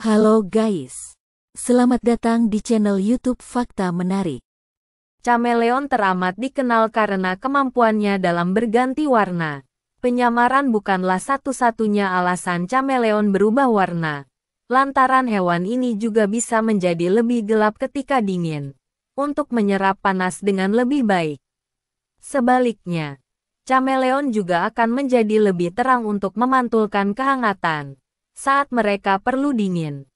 Halo guys, selamat datang di channel YouTube Fakta Menarik. Chameleon teramat dikenal karena kemampuannya dalam berganti warna. Penyamaran bukanlah satu-satunya alasan chameleon berubah warna. Lantaran hewan ini juga bisa menjadi lebih gelap ketika dingin, untuk menyerap panas dengan lebih baik. Sebaliknya, chameleon juga akan menjadi lebih terang untuk memantulkan kehangatan saat mereka perlu dingin.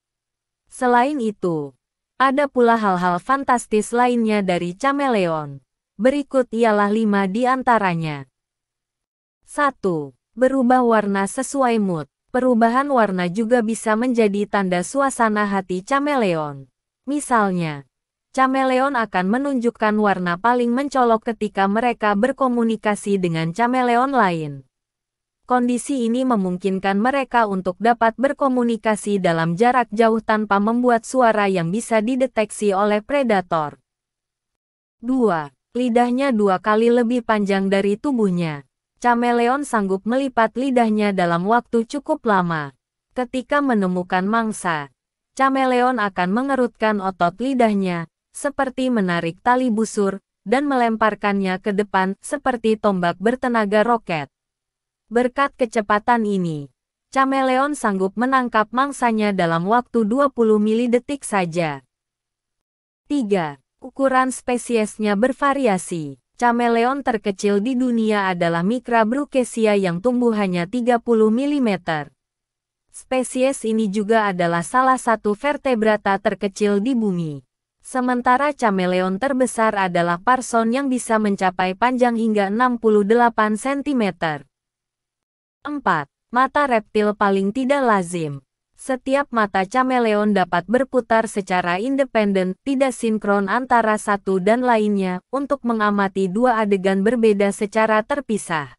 Selain itu, ada pula hal-hal fantastis lainnya dari chameleon. Berikut ialah lima di antaranya. 1. Berubah warna sesuai mood. Perubahan warna juga bisa menjadi tanda suasana hati chameleon. Misalnya, chameleon akan menunjukkan warna paling mencolok ketika mereka berkomunikasi dengan chameleon lain kondisi ini memungkinkan mereka untuk dapat berkomunikasi dalam jarak jauh tanpa membuat suara yang bisa dideteksi oleh predator. 2. Lidahnya dua kali lebih panjang dari tubuhnya. Cameleon sanggup melipat lidahnya dalam waktu cukup lama. Ketika menemukan mangsa, cameleon akan mengerutkan otot lidahnya, seperti menarik tali busur, dan melemparkannya ke depan seperti tombak bertenaga roket. Berkat kecepatan ini, Chameleon sanggup menangkap mangsanya dalam waktu 20 milidetik saja. 3. Ukuran spesiesnya bervariasi. Chameleon terkecil di dunia adalah Micra brucesia yang tumbuh hanya 30 mm. Spesies ini juga adalah salah satu vertebrata terkecil di bumi. Sementara chameleon terbesar adalah parson yang bisa mencapai panjang hingga 68 cm. 4. Mata reptil paling tidak lazim. Setiap mata cameleon dapat berputar secara independen, tidak sinkron antara satu dan lainnya, untuk mengamati dua adegan berbeda secara terpisah.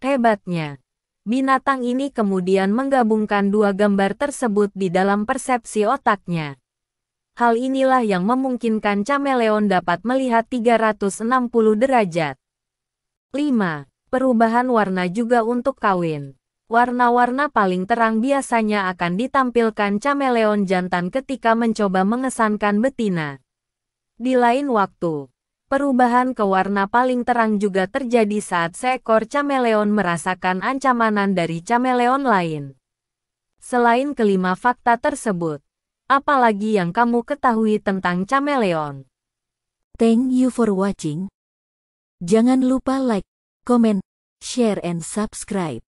Hebatnya, binatang ini kemudian menggabungkan dua gambar tersebut di dalam persepsi otaknya. Hal inilah yang memungkinkan cameleon dapat melihat 360 derajat. 5. Perubahan warna juga untuk kawin. Warna-warna paling terang biasanya akan ditampilkan cameleon jantan ketika mencoba mengesankan betina. Di lain waktu, perubahan ke warna paling terang juga terjadi saat seekor cameleon merasakan ancamanan dari cameleon lain. Selain kelima fakta tersebut, apalagi yang kamu ketahui tentang cameleon? Thank you for watching. Jangan lupa like, komen, share and subscribe.